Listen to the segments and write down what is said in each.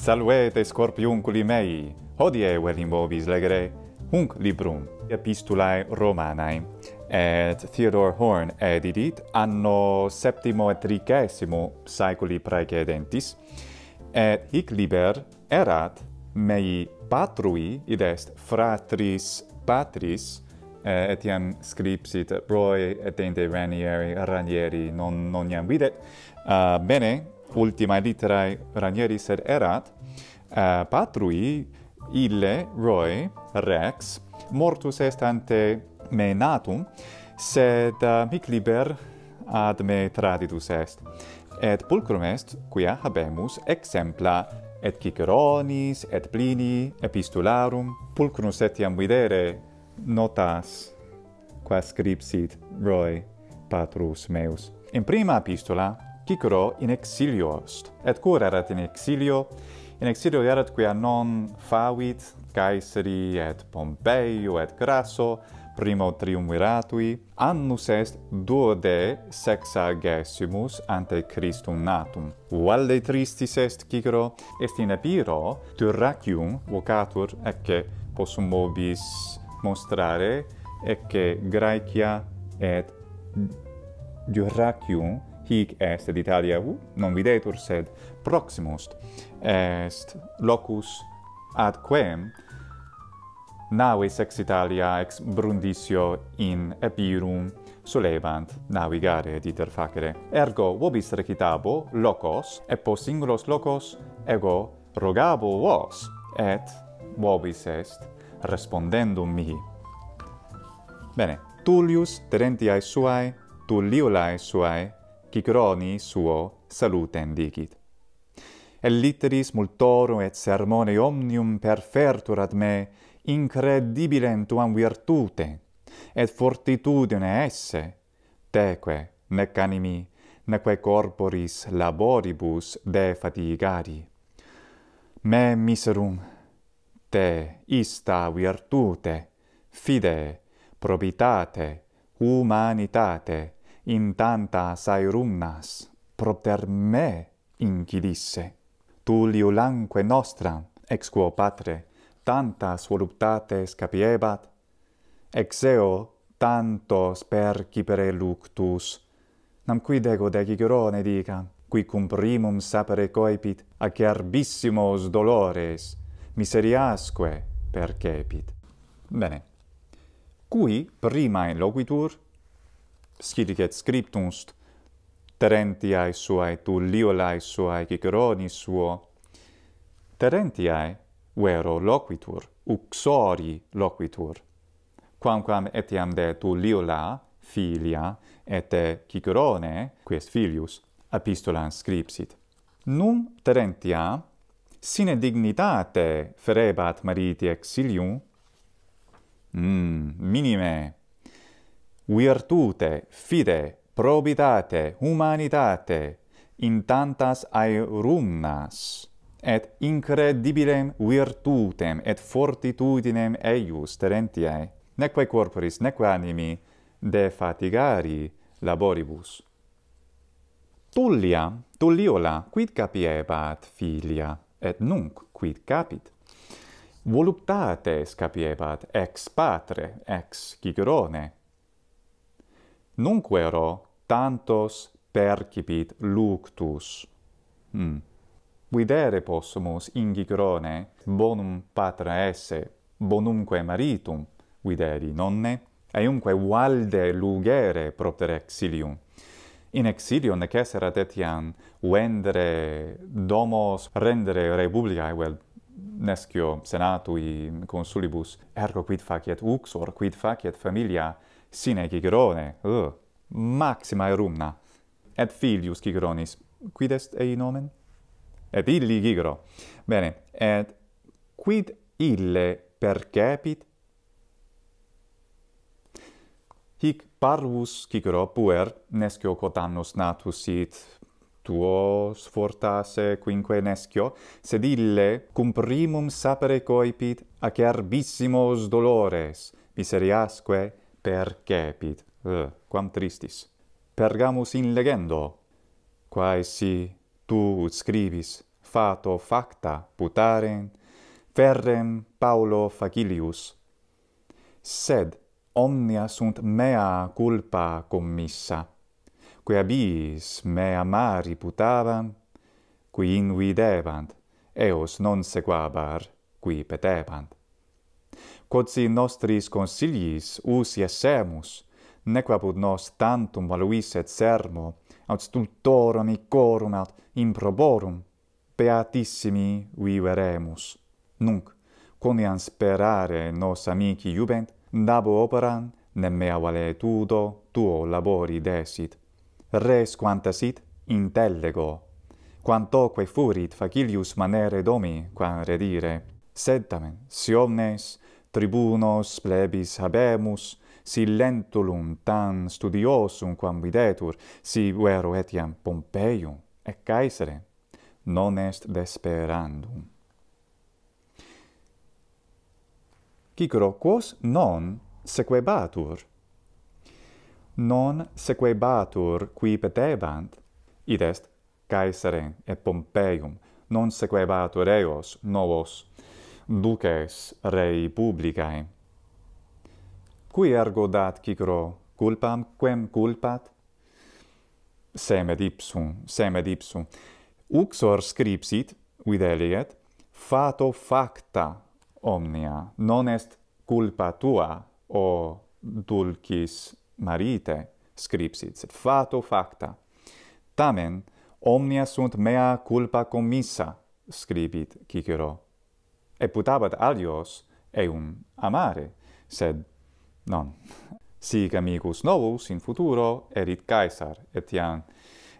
Salvete scorpiunculi mei! Hodie vel in vobis legere hunc librum epistulae Romanae. Et Theodore Horn edidit anno septimo et tricesimo saeculi praecedentis Et hic liber erat mei patrui, id est fratris patris, eh, etiam scripsit proe et ente ranieri, ranieri non, non iam videt, uh, bene, ultima litterae Ranieri sed erat uh, patrui ille roi rex mortus est ante me natum sed uh, mic liber ad me traditus est et pulcrum est quia habemus exempla et Ciceronis et Plini epistularum pulcrum setiam videre notas quae scripsit roi patrus meus in prima epistola Cicero in exilio est. Et cur erat in exilio? In exilio erat quia non favit Caesari et Pompeio et Crasso primo triumviratui. Annus est duode sexagesimus ante Christum natum. Valde tristis est, Cicero, est in Epiro, Turracium vocatur, ecce possum mobis mostrare, ecce Graecia et Duracium hic est et Italia non videtur, sed proximus est locus ad quem navis ex Italia ex Brundisio in Epirum solebant navigare et iter facere. Ergo vobis recitabo locos, et po singulos locos ego rogabo vos, et vobis est respondendum mihi. Bene, Tullius terentiae suae, Tulliulae suae, qui suo salutem dicit. E litteris multorum et sermone omnium perfertur ad me incredibilem tuam virtute et fortitudine esse, teque nec animi, neque corporis laboribus de fatigari. Me miserum, te ista virtute, fide, probitate, humanitate, in tanta sae propter me incidisse. Tu liu lanque nostra, ex quo patre, tantas voluptates capiebat, ex eo tantos percipere luctus. Nam quid ego decigerone dica, qui cum primum sapere coepit, acerbissimos dolores, miseriasque percepit. Bene. Cui prima in loquitur scidicet scriptumst terentiae suae tu liolae suae cicroni suo, terentiae vero loquitur, uxori loquitur, quamquam etiam de tu liola, filia, et Cicerone, cicrone, quies filius, epistolam scripsit. Num terentia, sine dignitate ferebat mariti exilium, mm, minime virtute, fide, probitate, humanitate, in tantas aerumnas, et incredibilem virtutem et fortitudinem eius terentiae, neque corporis, neque animi, de fatigari laboribus. Tullia, tulliola, quid capiebat filia, et nunc quid capit? Voluptates capiebat ex patre, ex cicrone, nunquero tantos percipit luctus. Hmm. Videre possumus ingigrone bonum patra esse, bonumque maritum videri nonne, eiumque valde lugere propter exilium. In exilio necesserat etiam vendere domos, rendere republicae, vel, nescio senatui consulibus, ergo quid faciet uxor, quid faciet familia, sine cicerone, uh, maxima erumna, et filius ciceronis. Quid est ei nomen? Et illi cicero. Bene, et quid ille percepit? Hic parvus cicero puer, nescio quot annus natus sit tuo sfortase quinque nescio, sed ille cum primum sapere coipit acerbissimos dolores, miseriasque, percepit. Uh, eh, quam tristis. Pergamus in legendo. Quae si tu ut scribis fato facta putaren ferrem Paulo Facilius. Sed omnia sunt mea culpa commissa, qui abis mea mari putavam, qui invidevant, eos non sequabar, qui petebant quod si nostris consiliis usi essemus, neque apud nos tantum valuiset sermo, aut stultorum icorum at improborum, beatissimi viveremus. Nunc, quoniam sperare nos amici iubent, dabo operam, ne mea valetudo tuo labori desit. Res quanta sit, intellego. Quantoque furit facilius manere domi, quam redire, sed tamen, si omnes, tribunos plebis habemus, si lentulum tan studiosum quam videtur, si vero etiam Pompeium et Caesare, non est desperandum. Cicero, quos non sequebatur? Non sequebatur qui petebant, id est Caesare et Pompeium, non sequebatur eos, novos, duces rei publicae. Qui ergo dat cicro culpam quem culpat? Semed ipsum, semed ipsum. Uxor scripsit, videliet, fato facta omnia, non est culpa tua, o dulcis marite, scripsit, sed fato facta. Tamen, omnia sunt mea culpa commissa, scribit Cicero eputabat putabat alios eum amare, sed non. Sic amicus novus in futuro erit Caesar, et iam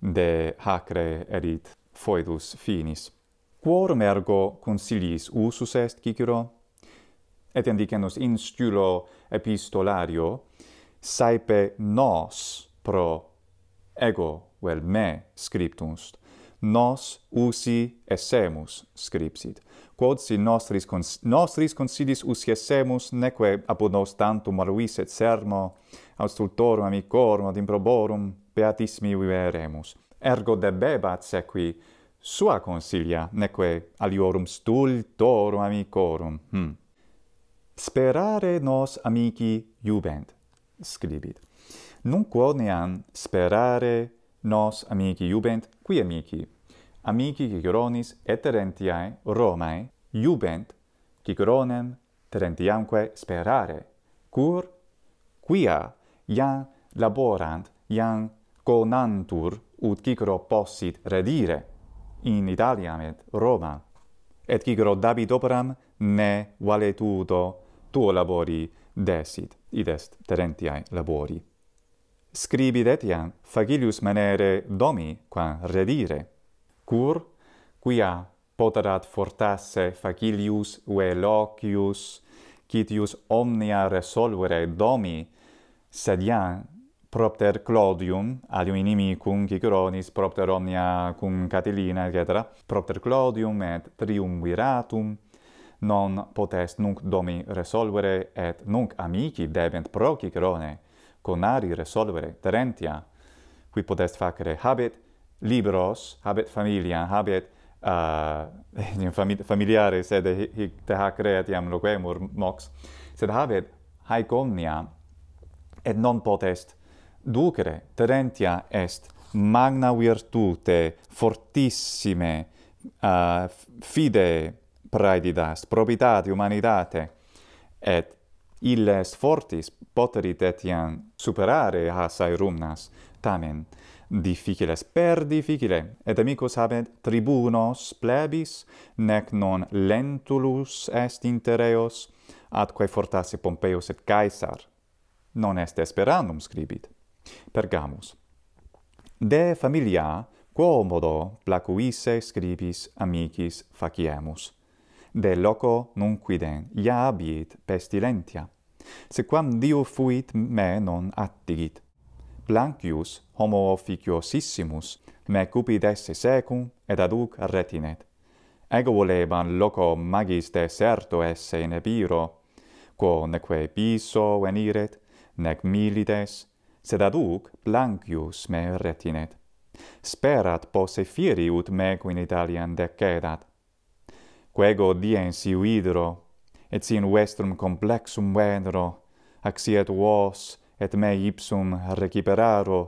de hacre erit foedus finis. Quorum ergo consiliis usus est, Cicero? Et in dicenus in stulo epistolario, saipe nos pro ego, vel me, scriptumst, nos usi esemus scripsit quod si nostris, cons nostris considis usiesemus, neque apud nos tantum et sermo, austultorum amicorum ad improborum, beatissimi viveremus. Ergo debebat sequi sua consilia, neque aliorum stultorum amicorum. Hmm. Sperare nos amici jubent, scribit. Nunquo neam sperare nos amici iubent, qui amici? amici Ciceronis et Terentiae Romae iubent Ciceronem Terentiamque sperare, cur quia iam laborant iam conantur ut Cicero possit redire in Italiam et Roma. Et Cicero dabit operam ne valetudo tuo labori desit, id est Terentiae labori. Scribit etiam, facilius manere domi quam redire, cur quia poterat fortasse facilius ue locius citius omnia resolvere domi sed iam propter Clodium alium inimicum Ciceronis propter omnia cum Catilina et cetera propter Clodium et triumviratum non potest nunc domi resolvere et nunc amici debent pro Cicerone conari resolvere terentia qui potest facere habet libros habet familia habet uh, in famili familiare sed hic te ha creat iam loquemur mox sed habet haec omnia et non potest ducere terentia est magna virtute fortissime uh, fide praedidas probitate humanitate et illes fortis poterit etiam superare has aerumnas tamen difficiles per difficile et amicus habent tribunos plebis nec non lentulus est inter eos ad quae fortasse Pompeo et Caesar non est esperandum scribit pergamus de familia quo modo placuisse scribis amicis faciemus de loco non quiden iabit pestilentia sequam dio fuit me non attigit blancius homo officiosissimus me cupid esse secum et aduc retinet. Ego volebam loco magis deserto esse in ebiro, quo neque piso veniret, nec milides, sed aduc blancius me retinet. Sperat pose firi ut mecu in Italian decedat. Quego diens iu uidro, et sin vestrum complexum vendro, ac siet vos, et me ipsum recuperaro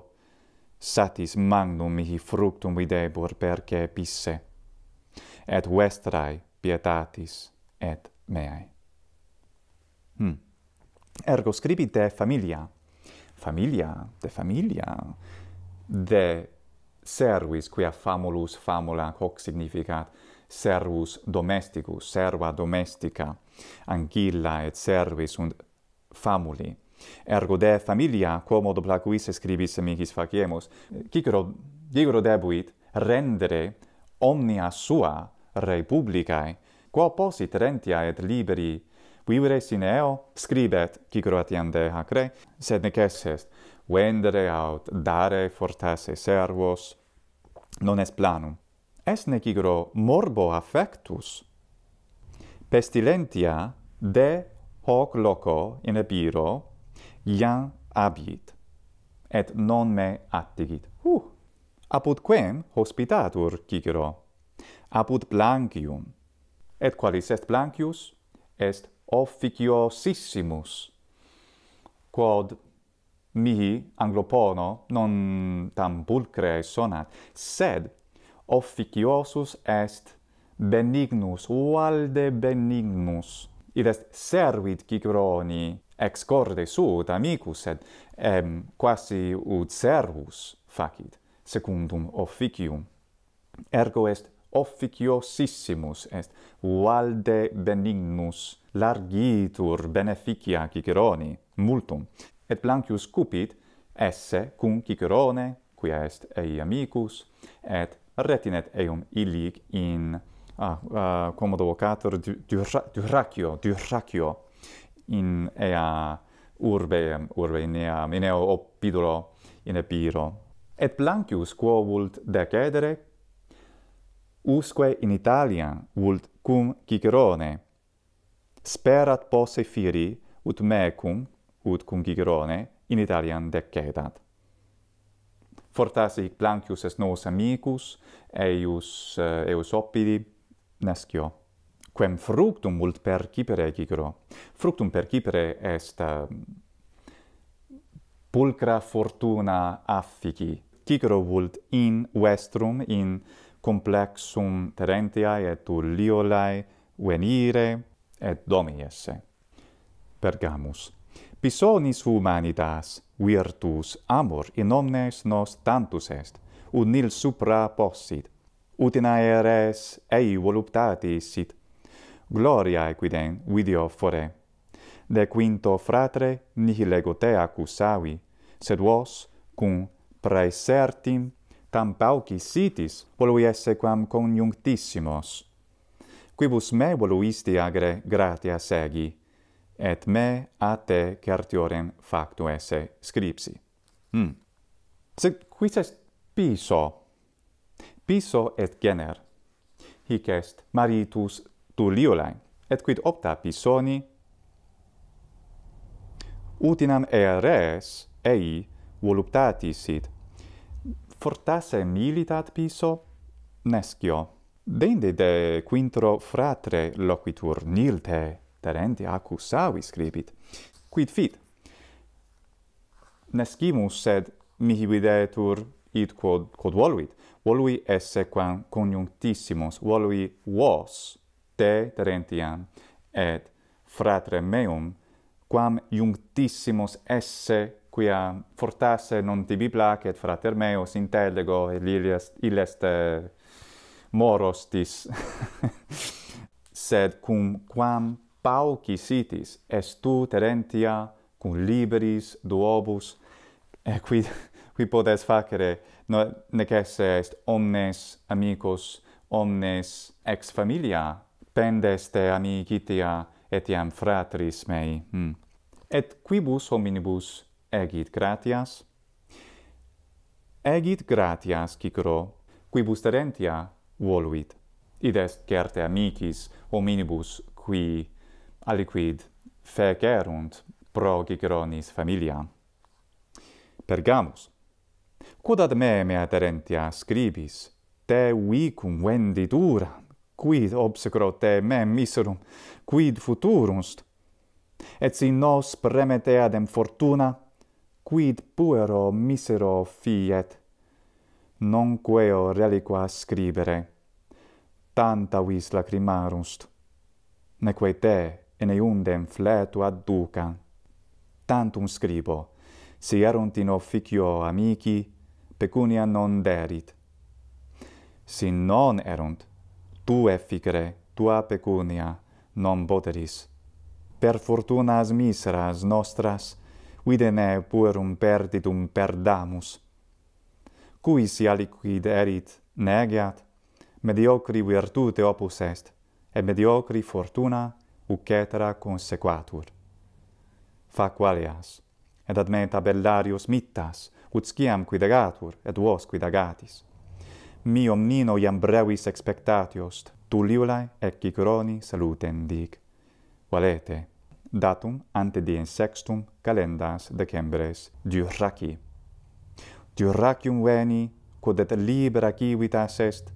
satis magnum mihi fructum videbur perque pisse et vestrae pietatis et meae hmm. ergo scribi de familia familia de familia de servis quia famulus famula hoc significat servus domesticus serva domestica anguilla et servis und famuli Ergo de familia quomodo placuis escribis amicis faciemus. Cicero, Cicero debuit rendere omnia sua republicae, quo posit rentia et liberi vivere sine eo, scribet Cicero atiam de sed nec est vendere aut dare fortasse servos, non est planum. Est nec Cicero morbo affectus? Pestilentia de hoc loco in epiro, iam abit et non me attigit uh, apud quem hospitatur cicero apud blancium et qualis est blancius est officiosissimus quod mihi anglopono non tam pulcre sonat sed officiosus est benignus valde benignus id est servit cicroni ex corde suod amicus, et em, quasi ut servus facit, secundum officium. Ergo est officiosissimus est valde benignus largitur beneficia Ciceroni multum et Blancius cupit esse cum Cicerone quia est ei amicus et retinet eum illic in ah uh, commodo vocator du, du, du, du racio du racio in ea urbe urbe in ea in eo oppidulo in epiro et blancius quo vult decedere usque in italia vult cum cicerone sperat posse firi ut mecum ut cum cicerone in italian decedat fortasse blancius est nos amicus eius eh, eius oppidi nescio Quem fructum vult percipere, Cicero, fructum percipere est eh, pulcra fortuna affici. Cicero vult in vestrum, in complexum Terentiae et Uliolae venire et domi esse. Pergamus. Pisonis humanitas virtus amor in omnes nos tantus est, ut nil supra possit, ut in aeres ei voluptatis sit, gloria equidem vidio fore. De quinto fratre nihil ego te accusavi, sed vos, cum praesertim, tam pauci sitis volui esse quam Quibus me voluisti agre gratia segi, et me a te certiorem factu esse scripsi. Hmm. Sed quis est piso? Piso et gener. Hic est maritus tu liolain, et quid opta pisoni? Utinam ea rees, ei, voluptatisit. Fortasse militat piso? Nescio. Dende de quintro fratre loquitur nil te, terenti acu savi scribit, quid fit? Nescimus sed mihi videtur id quod, quod voluit, volui esse quam conjunctissimus, volui vos te terentiam et fratrem meum quam jungtissimus esse quia fortasse non tibi placet frater meus intellego et lilias illest morostis sed cum quam pauci sitis est tu terentia cum liberis duobus et qui qui potes facere non necesse est omnes amicos omnes ex familia Vendeste amicitia etiam fratris mei. Hmm. Et quibus hominibus egit gratias? Egit gratias Cicero quibus terentia voluit. Id est certe amicis hominibus qui aliquid fecerunt pro Ciceronis familia. Pergamus, quod ad me mea terentia scribis te vicum venditura? quid obsecro te mem miserum, quid futurumst? Et si nos premete adem fortuna, quid puero misero fiet? Non queo reliqua scribere, tanta vis lacrimarumst, neque te ene undem fletu ad duca. Tantum scribo, si erunt in officio amici, pecunia non derit. Si non erunt, tu efficere, tua pecunia, non poteris. Per fortunas miseras nostras, quide ne puerum perditum perdamus. Cui si aliquid erit negiat, mediocri virtute opus est, et mediocri fortuna uc consequatur. Fa qualias, et ad me tabellarius mittas, ut sciam quid agatur, et vos quid agatis mi omnino iam brevis expectatiost, tu liulae e cicroni salutem dic. Valete, datum ante diem sextum calendas decembres, diurraci. Diurracium veni, quod et libera civitas est,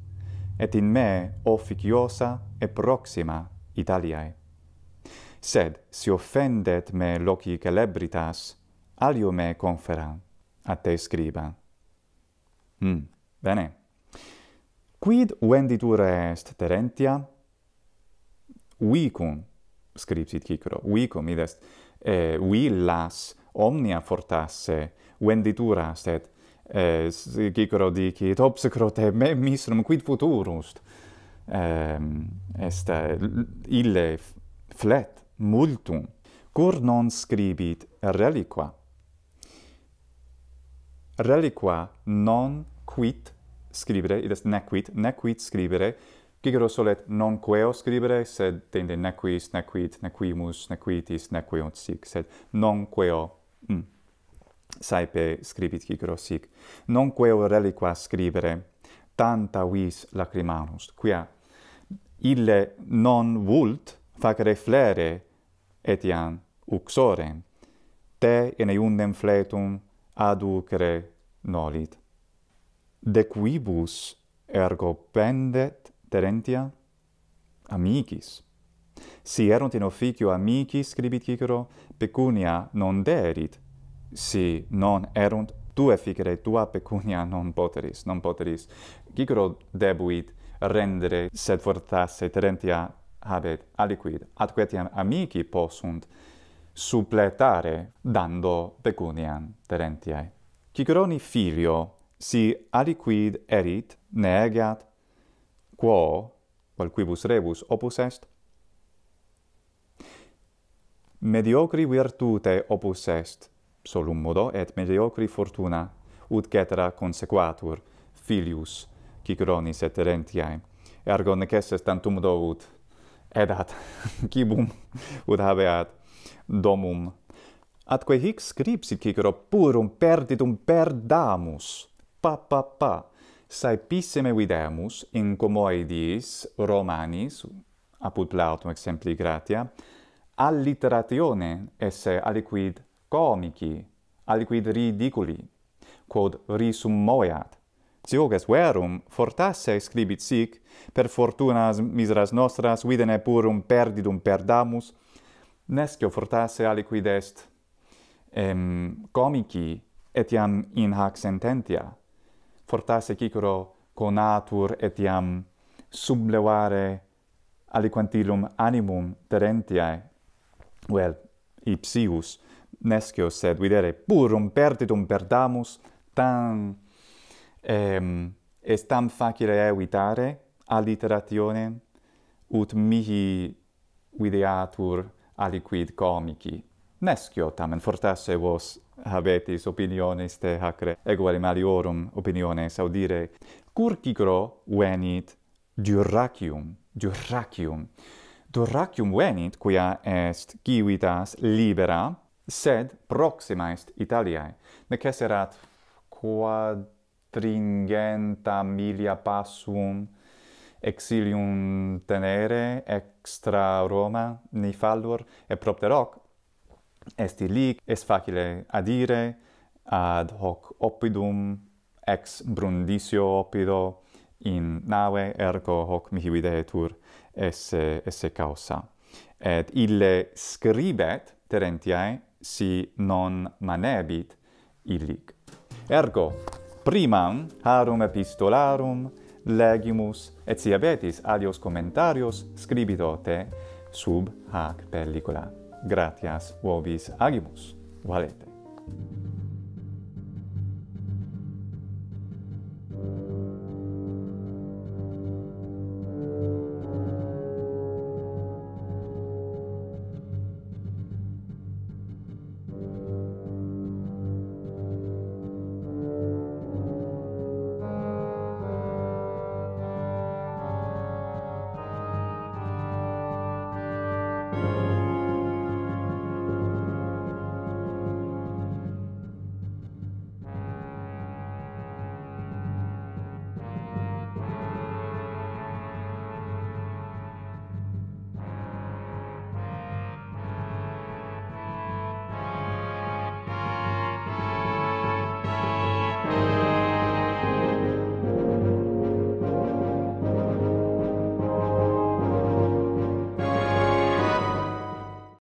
et in me officiosa e proxima Italiae. Sed si offendet me loci celebritas, alio me conferam, a te scriba. Hmm, bene. Quid venditur est Terentia? Vicum, scripsit Cicero, vicum, id est, eh, villas omnia fortasse venditura est et eh, Cicero dicit, obse te me misrum quid futurust eh, est eh, ille flet multum, cur non scribit reliqua. Reliqua non quid scribere id est nequit nequit scribere gigero solet non queo scribere sed tende nequis nequit nequimus nequitis nequiunt sic sed non queo mm. saepe scribit gigero sic non queo reliqua scribere tanta vis lacrimamus quia ille non vult facere flere etiam uxorem te in eundem fletum aducere nolit De quibus ergo pendet Terentia? Amicis. Si erunt in officio amicis, scribit Cicero, pecunia non derit, si non erunt tu efficere tua pecunia non poteris, non poteris. Cicero debuit rendere, sed fortasse Terentia habet aliquid, atque etiam amici possunt suppletare dando pecuniam Terentiae. Cicroni filio si aliquid erit ne agat quo qual quibus rebus opus est mediocri virtute opus est solum modo et mediocri fortuna ut cetera consequatur filius qui et terentiae ergo nec tantum modo ut edat quibum ut habeat domum atque hic scripsit qui purum perditum perdamus pa pa pa saepissime videmus in comoedis romanis apud plautum exempli gratia alliteratione esse aliquid comici aliquid ridiculi quod risum moiat Cioges verum fortasse scribit sic, per fortunas miseras nostras videne purum perdidum perdamus, nescio fortasse aliquid est em, comici etiam in hac sententia, fortasse cicero conatur etiam sublevare aliquantilum animum terentiae, vel, ipsius, nescio sed videre purum perditum perdamus tam ehm est tam facile evitare alliteratione ut mihi videatur aliquid comici Nescio, tamen fortasse vos habetis opiniones te hacre egual maliorum opiniones audire curcigro venit duracium duracium duracium venit quia est civitas libera sed proxima est italiae nec esserat quadringenta milia passum exilium tenere extra roma ni fallor et propter hoc est illic, est facile adire, ad hoc oppidum ex brundicio oppido in nave, ergo hoc mihi videetur esse, esse causa. Et ille scribet, Terentiae, si non manebit illic. Ergo, primam harum epistolarum legimus, et si abetis adios commentarios, scribito te sub hac pellicolae gratias vobis agimus valete